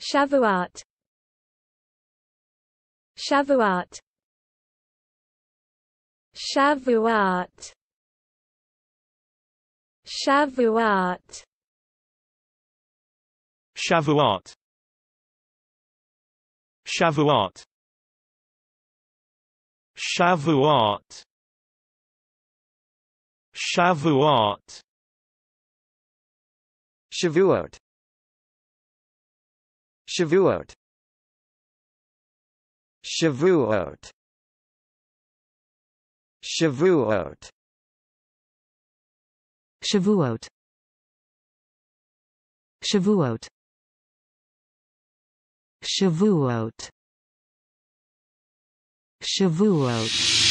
Shavuot Shavuot Shavuot Shavuot Shavuot Shavuot Shavuot Shavuot Shavuot Shavuot Shavuot Shavuot Shavuot Shavuot Shavuot Shavuot